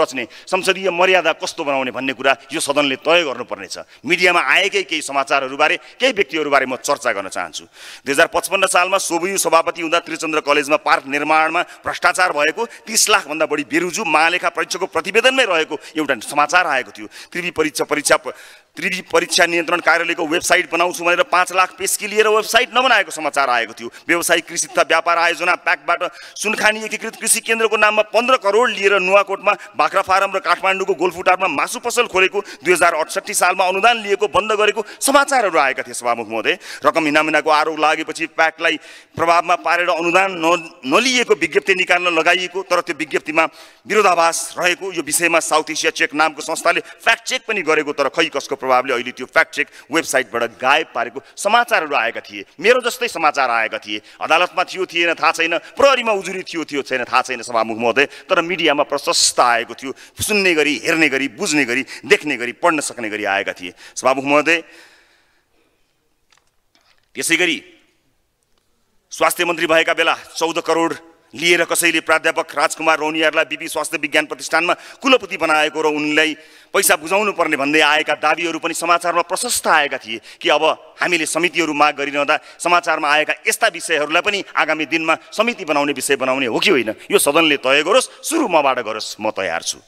रच्ने संसदीय मर्यादा कस्तो बनाउने भन्ने कुरा यो सदनले तय गर्नुपर्नेछ मिडियामा आएकै केही समाचारहरूबारे केही व्यक्तिहरूबारे म चर्चा गर्न चाहन्छु दुई हजार पचपन्न सालमा सोभियु सभापति हुँदा त्रिचन्द्र कलेजमा पार्क निर्माणमा भ्रष्टाचार भएको तिस लाखभन्दा बढी बेरुजु महालेखा परीक्षाको प्रतिवेदनमै रहेको एउटा समाचार आएको थियो त्रिवी परीक्षा परीक्षा त्रिविधि परीक्षा नियन्त्रण कार्यालयको वेबसाइट बनाउँछु भनेर पाँच लाख पेसकी लिएर वेबसाइट नबनाएको समाचार आएको थियो व्यवसायिक कृषि तथा व्यापार आयोजना प्याकबाट सुनखानी एकीकृत कृषि केन्द्रको नाममा पन्ध्र करोड लिएर नुवाकोटमा बाख्रा फारम र काठमाडौँको गोलफुटारमा मासु पसल खोलेको दुई हजार अठसट्ठी सालमा अनुदान लिएको बन्द गरेको समाचारहरू आएका थिए सभामुख महोदय रकम हिनामिनाको आरोप लागेपछि प्याकलाई प्रभावमा पारेर अनुदान न नलिएको विज्ञप्ति निकाल्न लगाइएको तर त्यो विज्ञप्तिमा विरोधाभास रहेको यो विषयमा साउथ एसिया चेक नामको संस्थाले फ्याक्ट चेक पनि गरेको तर खै कसको प्रभावले अहिले त्यो फ्याक्ट चेक वेबसाइटबाट गायब पारेको समाचारहरू आएका थिए मेरो जस्तै समाचार आएका थिए अदालतमा थियो थिएन थाहा छैन प्रहरीमा उजुरी थियो थियो छैन थाहा छैन सभामुख महोदय तर मिडियामा प्रशस्त आएको थियो सुन्ने गरी हेर्ने गरी बुझ्ने गरी देख्ने गरी पढ्न सक्ने गरी आएका थिए सभामुख महोदय त्यसै गरी स्वास्थ्य मन्त्री भएका बेला चौध करोड लिएर कसैले प्राध्यापक राजकुमार रौनियारलाई बिपी स्वास्थ्य विज्ञान प्रतिष्ठानमा कुलपति बनाएको र उनलाई पैसा बुझाउनु पर्ने भन्दै आएका दावीहरू पनि समाचारमा प्रशस्त आएका थिए कि अब हामीले समितिहरू माग गरिरहँदा समाचारमा आएका यस्ता विषयहरूलाई पनि आगामी दिनमा समिति बनाउने विषय बनाउने हो कि होइन यो सदनले तय गरोस् सुरु मबाट गरोस् म तयार छु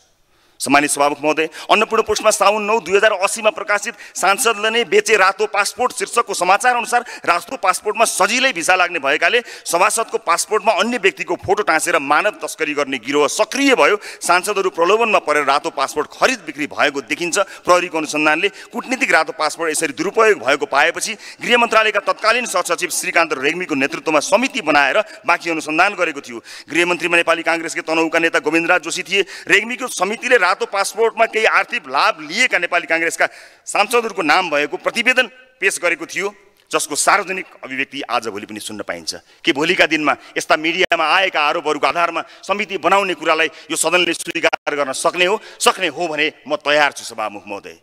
सम्मानित सभामुख महोदय अन्नपूर्ण पोस्टमा साउन नौ दुई हजार असीमा प्रकाशित सांसदले नै बेचे रातो पासपोर्ट शीर्षकको समाचार अनुसार रातो पासपोर्टमा सजिलै भिसा लाग्ने भएकाले सभासदको पासपोर्टमा अन्य व्यक्तिको फोटो टाँसेर मानव तस्करी गर्ने गिरोह सक्रिय भयो सांसदहरू प्रलोभनमा परेर रातो पासपोर्ट खरिद बिक्री भएको देखिन्छ प्रहरीको अनुसन्धानले कुटनीतिक रातो पासपोर्ट यसरी दुरुपयोग भएको पाएपछि गृह मन्त्रालयका तत्कालीन सहसचिव श्रीकान्त रेग्मीको नेतृत्वमा समिति बनाएर बाँकी अनुसन्धान गरेको थियो गृहमन्त्रीमा नेपाली काङ्ग्रेसकै तनहुका नेता गोविन्दराज जोशी थिए रेग्मीको समितिले रातो पासपोर्टमा केही आर्थिक लाभ लिएका नेपाली काङ्ग्रेसका सांसदहरूको नाम भएको प्रतिवेदन पेश गरेको थियो जसको सार्वजनिक अभिव्यक्ति आज भोलि पनि सुन्न पाइन्छ कि भोलिका दिनमा यस्ता मिडियामा आएका आरोपहरूको आधारमा समिति बनाउने कुरालाई यो सदनले स्वीकार गर्न सक्ने हो सक्ने हो भने म तयार छु सभामुख महोदय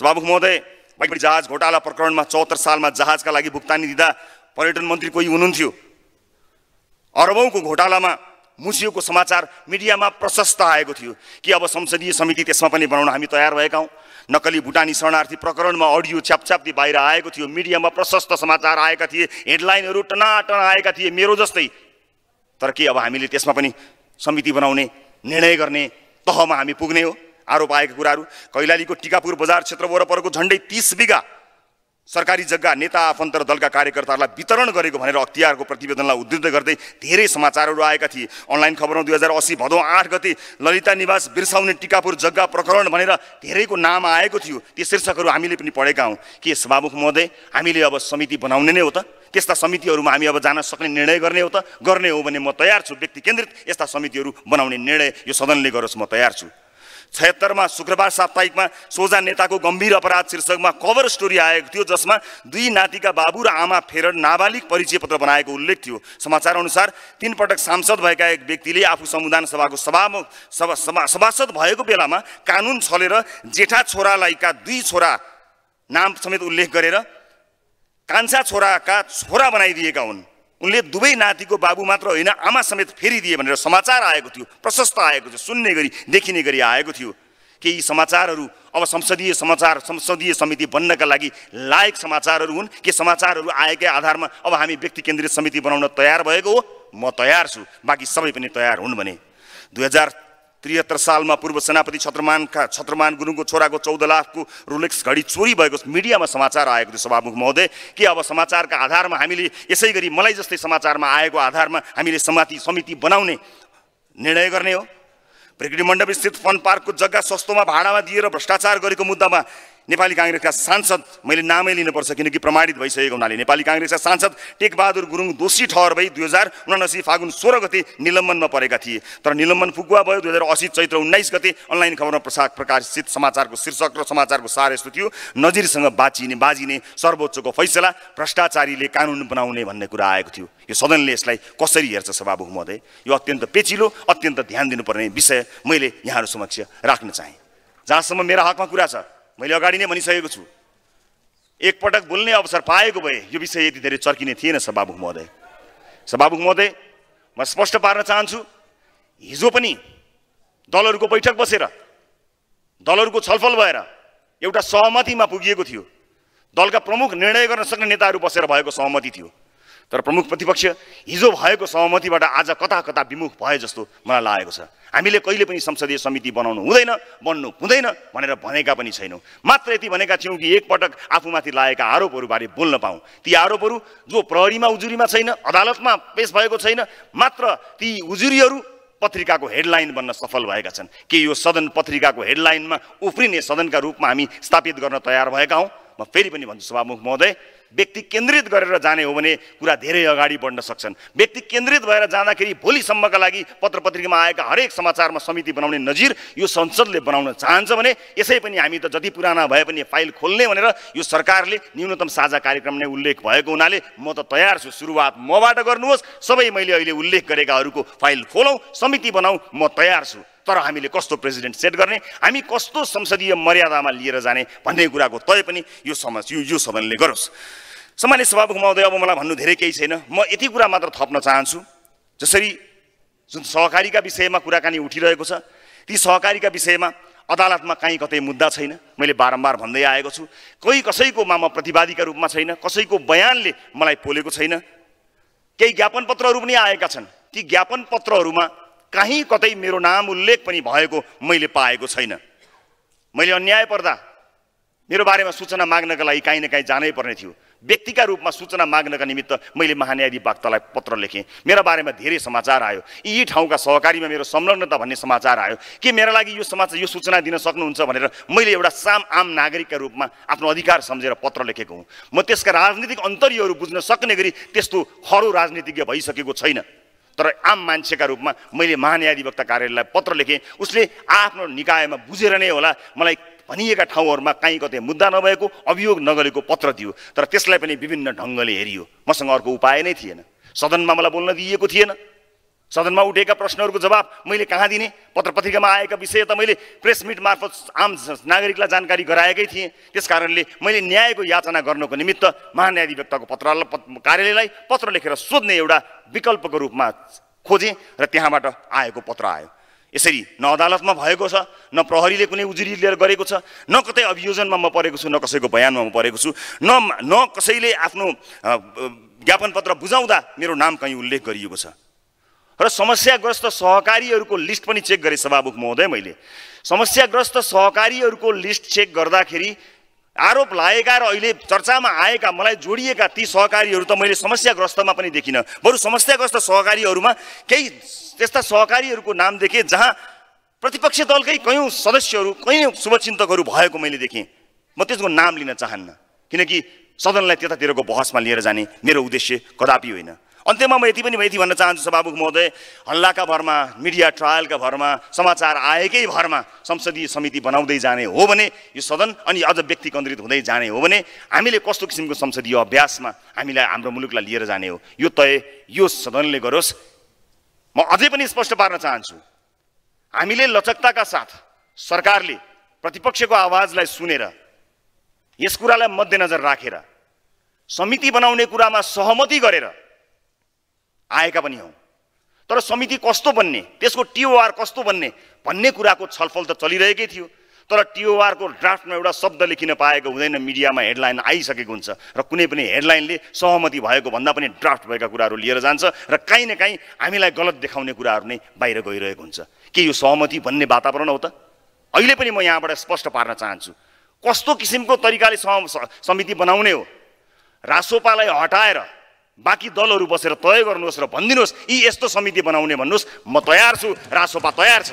सभामुख महोदय भइपट्टि जहाज घोटाला प्रकरणमा चौहत्तर सालमा जहाजका लागि भुक्तानी दिँदा पर्यटन मन्त्री कोही हुनुहुन्थ्यो अरबौँको घोटालामा मुसिएको समाचार मिडियामा प्रशस्त आएको थियो कि अब संसदीय समिति त्यसमा पनि बनाउन हामी तयार भएका हौँ नक्कली भुटानी शरणार्थी प्रकरणमा अडियो छ्यापछ्याप्ती बाहिर आएको थियो मिडियामा प्रशस्त समाचार आएका थिए हेडलाइनहरू टनाटना आएका थिए मेरो जस्तै तर के अब हामीले त्यसमा पनि समिति बनाउने निर्णय गर्ने तहमा हामी पुग्ने हो आरोप आएको कुराहरू कैलालीको टिकापुर बजार क्षेत्र वरपरको झन्डै तिस बिघा सरकारी जग्गा नेता आफन्त र दलका कार्यकर्ताहरूलाई वितरण गरेको भनेर अख्तियारको प्रतिवेदनलाई उद्धृत गर्दै धेरै समाचारहरू आएका थिए अनलाइन खबरमा दुई हजार असी भदौ आठ गते ललिता निवास बिर्साउने टिकापुर जग्गा प्रकरण भनेर धेरैको नाम आएको थियो ती शीर्षकहरू हामीले पनि पढेका हौँ के सभामुख महोदय हामीले अब समिति बनाउने नै हो त त्यस्ता समितिहरूमा हामी अब जान सक्ने निर्णय गर्ने हो त गर्ने हो भने म तयार छु व्यक्ति केन्द्रित यस्ता समितिहरू बनाउने निर्णय यो सदनले गरोस् म तयार छु छयत्तरमा शुक्रबार साप्ताहिकमा सोझा नेताको गम्भीर अपराध शीर्षकमा कभर स्टोरी आएको थियो जसमा दुई नातिका बाबु र आमा फेर नाबालिग परिचय पत्र बनाएको उल्लेख थियो समाचार अनुसार तिन पटक सांसद भएका एक व्यक्तिले आफू संविधान सभाको सभामुख सभा सभा सभासद भएको बेलामा कानुन छलेर जेठा छोरालाईका दुई छोरा नाम समेत उल्लेख गरेर कान्छा छोराका छोरा बनाइदिएका हुन् उनले दुवै नातिको बाबु मात्र होइन आमा समेत फेरिदिए भनेर समाचार आएको थियो प्रशस्त आएको थियो सुन्ने गरी देखिने गरी आएको थियो केही समाचारहरू अब संसदीय समाचार संसदीय समिति बन्नका लागि लायक समाचारहरू हुन् के समाचारहरू आएकै आधारमा अब हामी व्यक्ति केन्द्रित समिति बनाउन तयार भएको हो म तयार छु बाँकी सबै पनि तयार हुन् भने दुई हजार त्रिहत्तर सालमा पूर्व सेनापति छत्रमानका छत्रमान गुरुङको छोराको चौध लाखको रोलेक्स घडी चोरी भएको मिडियामा समाचार आएको थियो सभामुख महोदय के अब समाचारका आधारमा हामीले यसै गरी मलाई जस्तै समाचारमा आएको आधारमा हामीले समाति समिति बनाउने निर्णय गर्ने हो प्रकृति मण्डपस्थित स्थित फन पार्कको जग्गा सस्तोमा भाडामा दिएर भ्रष्टाचार गरेको मुद्दामा नेपाली काङ्ग्रेसका सांसद मैले नामै लिनुपर्छ किनकि प्रमाणित भइसकेको हुनाले नेपाली काङ्ग्रेसका सांसद टेकबहादुर गुरुङ दोषी ठहर भई दुई हजार उनासी फागुन सोह्र गते निलम्बनमा परेका थिए तर निलम्बन फुकुवा भयो दुई हजार असी चैत्र उन्नाइस गते अनलाइन खबरमा प्रसाद प्रकाशित समाचारको शीर्षक र समाचारको सार यस्तो थियो नजिरसँग बाँचिने बाजिने सर्वोच्चको फैसला भ्रष्टाचारीले कानुन बनाउने भन्ने कुरा आएको थियो यो सदनले यसलाई कसरी हेर्छ सभाबु महोदय यो अत्यन्त पेचिलो अत्यन्त ध्यान दिनुपर्ने विषय मैले यहाँहरू समक्ष राख्न चाहेँ जहाँसम्म मेरा हकमा कुरा छ मैले अगाडि नै भनिसकेको छु एकपटक बोल्ने अवसर पाएको भए यो विषय यति धेरै चर्किने थिएन सभामुख महोदय सभामुख महोदय म स्पष्ट पार्न चाहन्छु हिजो पनि दलहरूको बैठक बसेर दलहरूको छलफल भएर एउटा सहमतिमा पुगिएको थियो दलका प्रमुख निर्णय गर्न सक्ने नेताहरू बसेर भएको सहमति थियो तर प्रमुख प्रतिपक्ष हिजो भएको सहमतिबाट आज कता कता विमुख भए जस्तो मलाई लागेको छ हामीले कहिले पनि संसदीय समिति बनाउनु हुँदैन बन्नु हुँदैन भनेर भनेका पनि छैनौँ मात्र यति भनेका थियौँ कि एकपटक आफूमाथि लागेका आरोपहरूबारे बोल्न पाऊँ ती आरोपहरू जो प्रहरीमा उजुरीमा छैन अदालतमा पेस भएको छैन मात्र ती उजुरीहरू पत्रिकाको हेडलाइन बन्न सफल भएका छन् के यो सदन पत्रिकाको हेडलाइनमा उफ्रिने सदनका रूपमा हामी स्थापित गर्न तयार भएका हौँ म फेरि पनि भन्छु सभामुख महोदय व्यक्ति केन्द्रित गरेर जाने हो भने कुरा धेरै अगाडि बढ्न सक्छन् व्यक्ति केन्द्रित भएर जाँदाखेरि भोलिसम्मका लागि पत्र पत्रिकामा आएका हरेक समाचारमा समिति बनाउने नजिर यो संसदले बनाउन चाहन्छ भने यसै पनि हामी त जति पुराना भए पनि फाइल खोल्ने भनेर यो सरकारले न्यूनतम साझा कार्यक्रम नै उल्लेख भएको हुनाले म त तयार छु सुरुवात मबाट गर्नुहोस् सबै मैले अहिले उल्लेख गरेकाहरूको फाइल खोलौँ समिति बनाऊ म तयार छु तर हामीले कस्तो प्रेसिडेन्ट सेट गर्ने हामी कस्तो संसदीय मर्यादामा लिएर जाने भन्ने कुराको तय पनि यो समाज यो यो सदनले गरोस् सामान्य सभाको महोदय अब मलाई भन्नु धेरै केही छैन म यति कुरा मात्र थप्न चाहन्छु जसरी जुन सहकारीका विषयमा कुराकानी उठिरहेको छ ती सहकारीका विषयमा अदालतमा काहीँ कतै मुद्दा छैन मैले बारम्बार भन्दै आएको छु कोही कसैकोमा म प्रतिवादीका रूपमा छैन कसैको बयानले मलाई पोलेको छैन केही ज्ञापन पत्रहरू पनि आएका छन् ती ज्ञापन पत्रहरूमा कहीँ कतै मेरो नाम उल्लेख पनि भएको मैले पाएको छैन मैले अन्याय पर्दा मेरो बारेमा सूचना माग्नका लागि काहीँ न काहीँ जानै पर्ने थियो व्यक्तिका रूपमा सूचना माग्नका निमित्त मैले महान्याधिवक्तालाई पत्र लेखेँ मेरा बारेमा धेरै समाचार आयो यी ठाउँका सहकारीमा मेरो संलग्नता भन्ने समाचार आयो के मेरा लागि यो समाचार यो सूचना दिन सक्नुहुन्छ भनेर मैले एउटा साम आम नागरिकका रूपमा आफ्नो अधिकार सम्झेर पत्र लेखेको हुँ म त्यसका राजनीतिक अन्तरीहरू बुझ्न सक्ने गरी त्यस्तो खरो राजनीतिज्ञ भइसकेको छैन तर आम मान्छेका रूपमा मैले महान्याधिवक्ता कार्यालयलाई पत्र लेखेँ उसले आफ्नो निकायमा बुझेर नै होला मलाई भनिएका ठाउँहरूमा काहीँ कतै मुद्दा नभएको अभियोग नगरेको पत्र दियो तर त्यसलाई पनि विभिन्न ढङ्गले हेरियो मसँग अर्को उपाय नै थिएन सदनमा मलाई बोल्न दिइएको थिएन सदनमा उठेका प्रश्नहरूको जवाब मैले कहाँ दिने पत्र पत्रिकामा आएका विषय त मैले प्रेस मिट मार्फत आम नागरिकलाई जानकारी गराएकै थिएँ त्यस कारणले मैले न्यायको याचना गर्नको निमित्त महान्याधिवक्ताको पत्र कार्यालयलाई पत्र लेखेर सोध्ने एउटा विकल्पको रूपमा खोजेँ र त्यहाँबाट आएको पत्र आयो यसरी न अदालतमा भएको छ न प्रहरीले कुनै उजुरी लिएर गरेको छ न कतै अभियोजनमा म परेको छु न कसैको बयानमा म परेको छु न न कसैले आफ्नो ज्ञापन पत्र बुझाउँदा मेरो नाम कहीँ उल्लेख गरिएको छ र समस्याग्रस्त सहकारीहरूको लिस्ट पनि चेक गरेँ सभामुख महोदय मैले समस्याग्रस्त सहकारीहरूको लिस्ट चेक गर्दाखेरि आरोप लागेका र अहिले चर्चामा आएका मलाई जोडिएका ती सहकारीहरू त मैले समस्याग्रस्तमा पनि देखिनँ बरु समस्याग्रस्त सहकारीहरूमा केही त्यस्ता सहकारीहरूको नाम देखेँ जहाँ प्रतिपक्षी दलकै कयौँ सदस्यहरू कयौँ शुभचिन्तकहरू भएको मैले देखेँ म त्यसको नाम लिन चाहन्न किनकि सदनलाई त्यतातिरको बहसमा लिएर जाने मेरो उद्देश्य कदापि होइन अन्त्यमा म यति पनि यति भन्न चाहन्छु सभामुख महोदय हल्लाका भरमा मिडिया ट्रायलका भरमा समाचार आएकै भरमा संसदीय समिति बनाउँदै जाने हो भने यो सदन अनि अझ व्यक्ति केन्द्रित हुँदै जाने हो भने हामीले कस्तो किसिमको संसदीय अभ्यासमा हामीलाई हाम्रो मुलुकलाई लिएर जाने हो यो तय यो सदनले गरोस् म अझै पनि स्पष्ट पार्न चाहन्छु हामीले लचकताका साथ सरकारले प्रतिपक्षको आवाजलाई सुनेर यस कुरालाई मध्यनजर राखेर समिति बनाउने कुरामा सहमति गरेर आएका पनि हौँ तर समिति कस्तो बन्ने त्यसको टिओआर कस्तो बन्ने भन्ने कुराको छलफल त चलिरहेकै थियो तर टिओआरको ड्राफ्टमा एउटा शब्द लेखिन पाएको हुँदैन मिडियामा हेडलाइन आइसकेको हुन्छ र कुनै पनि हेडलाइनले सहमति भएको भन्दा पनि ड्राफ्ट भएका कुराहरू लिएर जान्छ र काहीँ न काहीँ हामीलाई गलत देखाउने कुराहरू नै बाहिर गइरहेको हुन्छ के यो सहमति भन्ने वातावरण हो त अहिले पनि म यहाँबाट स्पष्ट पार्न चाहन्छु कस्तो किसिमको तरिकाले समिति बनाउने हो रासोपालाई हटाएर बाँकी दलहरू बसेर तय गर्नुहोस् र भनिदिनुहोस् यी यस्तो समिति बनाउने भन्नुहोस् म तयार छु रासोपा तयार छ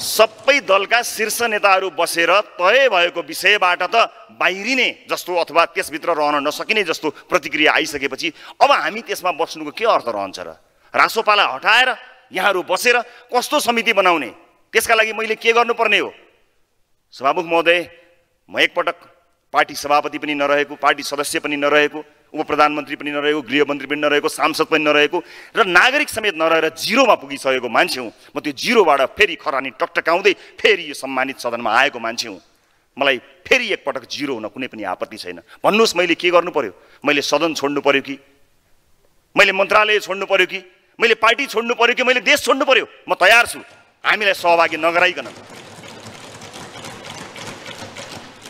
सबै दलका शीर्ष नेताहरू बसेर तय भएको विषयबाट त बाहिरिने जस्तो अथवा त्यसभित्र रहन नसकिने जस्तो प्रतिक्रिया आइसकेपछि अब हामी त्यसमा बस्नुको के अर्थ रहन्छ र रासोपालाई हटाएर यहाँहरू बसेर कस्तो समिति बनाउने त्यसका लागि मैले के गर्नुपर्ने हो सभामुख महोदय म एकपटक पार्टी सभापति पनि नरहेको पार्टी सदस्य पनि नरहेको उप प्रधानमन्त्री पनि नरहेको गृहमन्त्री पनि नरहेको सांसद पनि नरहेको र नागरिक समेत नरहेर जिरोमा पुगिसकेको मान्छे हुँ म त्यो जिरोबाट फेरि खरानी टकटकाउँदै फेरि यो सम्मानित सदनमा आएको मान्छे हुँ मलाई फेरि एकपटक जिरो हुन कुनै पनि आपत्ति छैन भन्नुहोस् मैले के गर्नु पऱ्यो मैले सदन छोड्नु पर्यो कि मैले मन्त्रालय छोड्नु पर्यो कि मैले पार्टी छोड्नु पर्यो कि मैले देश छोड्नु पर्यो म तयार छु हामीलाई सहभागी नगराइकन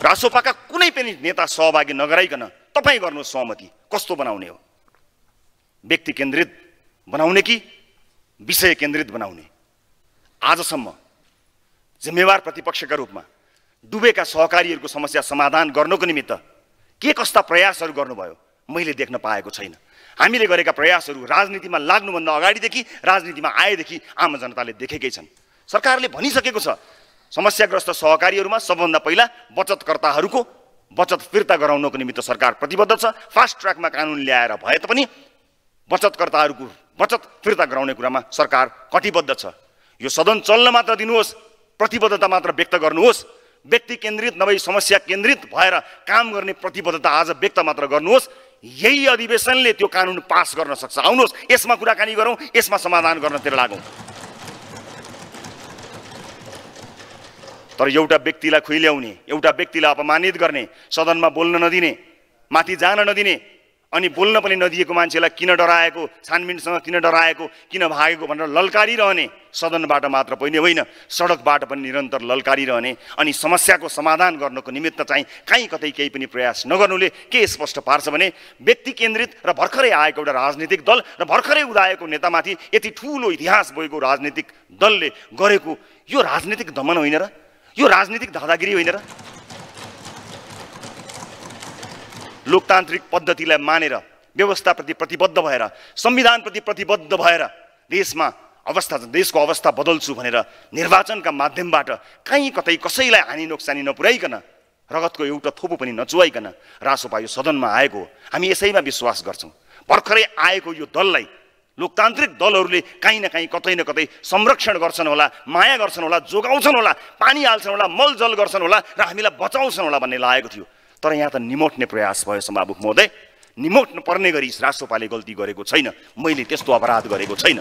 रासोपाका कुनै पनि नेता सहभागी नगराइकन तपाईँ गर्नु सहमति कस्तो बनाउने हो व्यक्ति केन्द्रित बनाउने कि विषय केन्द्रित बनाउने आजसम्म जिम्मेवार प्रतिपक्षका रूपमा डुबेका सहकारीहरूको समस्या समाधान गर्नको निमित्त के कस्ता प्रयासहरू गर्नुभयो मैले देख्न पाएको छैन हामीले गरेका प्रयासहरू राजनीतिमा लाग्नुभन्दा अगाडिदेखि राजनीतिमा आएदेखि आम जनताले देखेकै छन् सरकारले भनिसकेको छ समस्याग्रस्त सहकारीहरूमा सबभन्दा पहिला बचतकर्ताहरूको बचत फिर्ता गराउनको निमित्त सरकार प्रतिबद्ध छ फास्ट ट्र्याकमा कानुन ल्याएर भए तापनि बचतकर्ताहरूको बचत फिर्ता गराउने कुरामा सरकार कटिबद्ध छ यो सदन चल्न मात्र दिनुहोस् प्रतिबद्धता मात्र व्यक्त गर्नुहोस् व्यक्ति केन्द्रित नभई समस्या केन्द्रित भएर काम गर्ने प्रतिबद्धता आज व्यक्त मात्र गर्नुहोस् यही अधिवेशनले त्यो कानुन पास गर्न सक्छ आउनुहोस् यसमा कुराकानी गरौँ यसमा समाधान गर्नतिर लागौँ तर एउटा व्यक्तिलाई खुइल्याउने एउटा व्यक्तिलाई अपमानित गर्ने सदनमा बोल्न नदिने माथि जान नदिने अनि बोल्न पनि नदिएको मान्छेलाई किन डराएको छानबिनसँग किन डराएको किन भागेको भनेर ललकारिरहने सदनबाट मात्र पनि होइन सडकबाट पनि निरन्तर ललकारिरहने अनि समस्याको समाधान गर्नको निमित्त चाहिँ कहीँ कतै केही पनि प्रयास नगर्नुले के स्पष्ट पार्छ भने व्यक्ति केन्द्रित र भर्खरै आएको एउटा राजनीतिक दल र भर्खरै उदाएको नेतामाथि यति ठुलो इतिहास भएको राजनीतिक दलले गरेको यो राजनीतिक दमन होइन र यो राजनीतिक धाँदागिरी होइन र लोकतान्त्रिक पद्धतिलाई मानेर व्यवस्थाप्रति प्रतिबद्ध भएर संविधानप्रति प्रतिबद्ध भएर देशमा अवस्था देशको अवस्था बदल्छु भनेर निर्वाचनका माध्यमबाट कहीँ कतै कसैलाई हानि नोक्सानी नपुर्याइकन रगतको एउटा थोपो पनि नचुवाइकन रासोपा यो सदनमा आएको हामी यसैमा विश्वास गर्छौँ भर्खरै आएको यो दललाई लोकतान्त्रिक दलहरूले काहीँ न काहीँ कतै न कतै संरक्षण गर्छन् होला माया गर्छन् होला जोगाउँछन् होला पानी हाल्छन् होला मल जल गर्छन् होला र हामीलाई बचाउँछन् होला भन्ने लागेको थियो तर यहाँ त निमोट्ने प्रयास भयो सम्भावुक महोदय निमोट्न पर्ने गरी राष्ट्रपाले गल्ती गरेको छैन मैले त्यस्तो अपराध गरेको छैन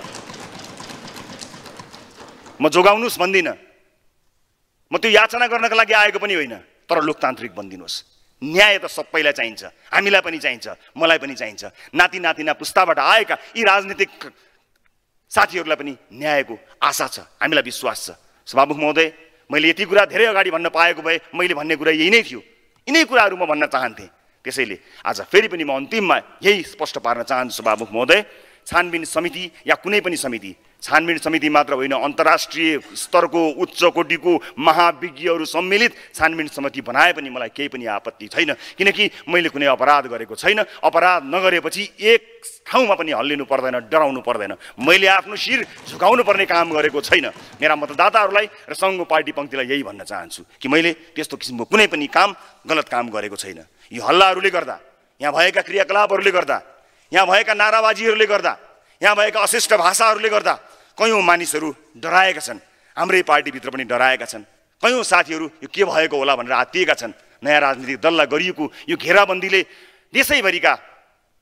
म जोगाउनुहोस् भन्दिनँ म त्यो याचना गर्नका लागि आएको पनि होइन तर लोकतान्त्रिक बनिदिनुहोस् न्याय त सबैलाई चाहिन्छ हामीलाई पनि चाहिन्छ मलाई पनि चाहिन्छ नाति नातिना पुस्ताबाट आएका यी राजनीतिक साथीहरूलाई पनि न्यायको आशा छ हामीलाई विश्वास छ सभामुख महोदय मैले यति कुरा धेरै अगाडि भन्न पाएको भए मैले भन्ने कुरा यही नै थियो यिनै कुराहरू म भन्न चाहन्थेँ त्यसैले आज फेरि पनि म अन्तिममा यही स्पष्ट पार्न चाहन्छु सभामुख महोदय छानबिन समिति या कुनै पनि समिति छानबिन समिति मात्र होइन अन्तर्राष्ट्रिय स्तरको उच्च कोटिको महाविज्ञहरू सम्मिलित छानबिन समिति बनाए पनि मलाई केही पनि आपत्ति छैन किनकि मैले कुनै अपराध गरेको छैन अपराध नगरेपछि एक ठाउँमा पनि हल्लिनु पर्दैन डराउनु पर्दैन मैले आफ्नो शिर झुकाउनु पर्ने काम गरेको छैन मेरा मतदाताहरूलाई र सङ्घ पार्टी पङ्क्तिलाई यही भन्न चाहन्छु कि मैले त्यस्तो किसिमको कुनै पनि काम गलत काम गरेको छैन यो हल्लाहरूले गर्दा यहाँ भएका क्रियाकलापहरूले गर्दा यहाँ भएका नाराबाजीहरूले गर्दा यहाँ भएका अशिष्ट भाषाहरूले गर्दा कयौँ मानिसहरू डराएका छन् हाम्रै पार्टीभित्र पनि डराएका छन् कयौँ साथीहरू यो के भएको होला भनेर हात्तिएका छन् नयाँ राजनीतिक दललाई गरिएको यो घेराबन्दीले देशैभरिका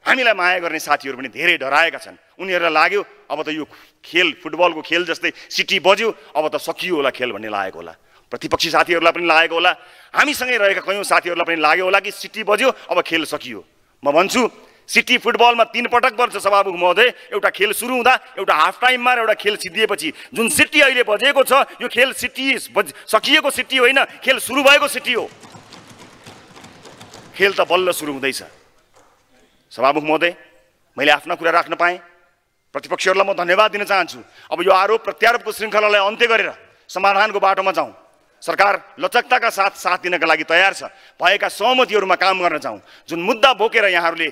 हामीलाई माया गर्ने साथीहरू पनि धेरै डराएका छन् उनीहरूलाई लाग्यो अब त यो खेल फुटबलको खेल जस्तै सिटी बज्यो अब त सकियो होला खेल भन्ने लागेको होला प्रतिपक्षी साथीहरूलाई पनि लागेको होला हामीसँगै रहेका कयौँ साथीहरूलाई पनि लाग्यो होला कि सिटी बज्यो अब खेल सकियो म भन्छु सिटी फुटबलमा तिन पटक बज्छ सभामुख महोदय एउटा खेल सुरु हुँदा एउटा हाफ टाइममा र एउटा खेल सिद्धिएपछि जुन सिटी अहिले बजेको छ यो खेल सिटी सकिएको सिटी होइन खेल सुरु भएको सिटी हो खेल त बल्ल सुरु हुँदैछ सभामुख महोदय मैले आफ्ना कुरा राख्न पाएँ प्रतिपक्षहरूलाई म धन्यवाद दिन चाहन्छु अब यो आरोप प्रत्यारोपको श्रृङ्खलालाई अन्त्य गरेर समाधानको बाटोमा जाउँ सरकार लचकताका साथ साथ दिनका लागि तयार छ भएका सहमतिहरूमा काम गर्न चाहौँ जुन मुद्दा बोकेर यहाँहरूले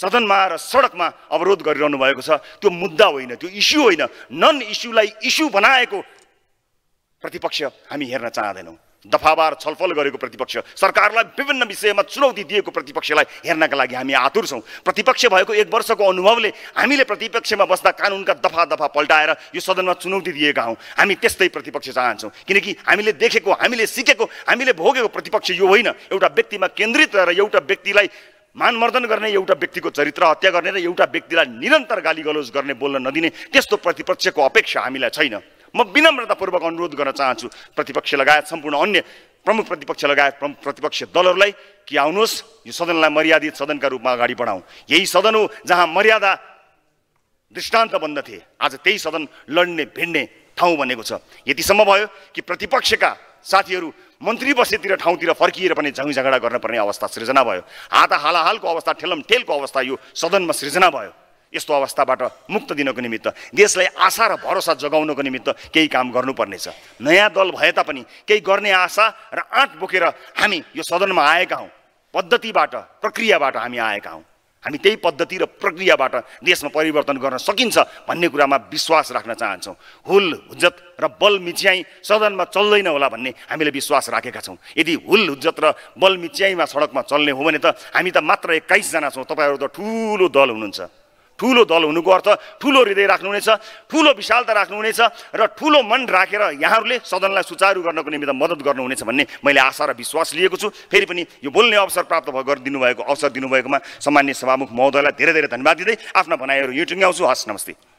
सदनमा र सडकमा अवरोध गरिरहनु भएको छ त्यो मुद्दा होइन त्यो इस्यु होइन नन इस्युलाई इस्यु बनाएको प्रतिपक्ष हामी हेर्न चाहँदैनौँ दफाबार छलफल गरेको प्रतिपक्ष सरकारलाई विभिन्न विषयमा चुनौती दिएको प्रतिपक्षलाई हेर्नका लागि हामी आतुर छौँ प्रतिपक्ष भएको एक वर्षको अनुभवले हामीले प्रतिपक्षमा बस्दा कानुनका दफा दफा पल्टाएर यो सदनमा चुनौती दिएका हौँ हामी त्यस्तै प्रतिपक्ष चाहन्छौँ किनकि हामीले देखेको हामीले सिकेको हामीले भोगेको प्रतिपक्ष यो होइन एउटा व्यक्तिमा केन्द्रित रहेर एउटा व्यक्तिलाई मानमर्दन गर्ने एउटा व्यक्तिको चरित्र हत्या गर्ने र एउटा व्यक्तिलाई निरन्तर गाली गलोज गर्ने बोल्न नदिने त्यस्तो प्रतिपक्षको अपेक्षा हामीलाई छैन म विनम्रतापूर्वक अनुरोध गर्न चाहन्छु प्रतिपक्ष लगायत सम्पूर्ण अन्य प्रमुख प्रतिपक्ष लगायत प्रमुख प्रतिपक्ष दलहरूलाई कि आउनुहोस् यो सदनलाई मर्यादित सदनका रूपमा अगाडि बढाउँ यही सदन हो जहाँ मर्यादा दृष्टान्त बन्द थिए आज त्यही सदन लड्ने भिड्ने ठाउँ बनेको छ यतिसम्म भयो कि प्रतिपक्षका साथीहरू मन्त्री बसेतिर ठाउँतिर फर्किएर पनि झङ झगडा गर्नुपर्ने अवस्था सृजना भयो हात हालाहालको अवस्था ठेलम ठेलको अवस्था यो सदनमा सृजना भयो यस्तो अवस्थाबाट मुक्त दिनको निमित्त देशलाई आशा र भरोसा जगाउनको निमित्त केही काम गर्नुपर्नेछ नयाँ दल भए तापनि केही गर्ने आशा र आँट बोकेर हामी यो सदनमा आएका हौँ पद्धतिबाट प्रक्रियाबाट हामी आएका हौँ हामी त्यही पद्धति र प्रक्रियाबाट देशमा परिवर्तन गर्न सकिन्छ भन्ने कुरामा विश्वास राख्न चाहन्छौँ हुल हुज्जत र बल मिच्याइ सदनमा चल्दैन होला भन्ने हामीले विश्वास राखेका छौँ यदि हुल हुज्जत र बल मिच्याइमा सडकमा चल्ने हो भने त हामी त मात्र एक्काइसजना छौँ तपाईँहरू त ठुलो दल हुनुहुन्छ ठुलो दल हुनुको अर्थ ठुलो हृदय राख्नुहुनेछ ठुलो विशालता राख्नुहुनेछ र ठुलो मन राखेर यहाँहरूले सदनलाई सुचारु गर्नको निमित्त मद्दत गर्नुहुनेछ भन्ने मैले आशा र विश्वास लिएको छु फेरि पनि यो बोल्ने अवसर प्राप्त गरिदिनु भएको अवसर दिनुभएकोमा सामान्य सभामुख महोदयलाई धेरै धेरै धन्यवाद दिँदै आफ्ना भनाइहरू युट्युबमा आउँछु हस् नमस्ते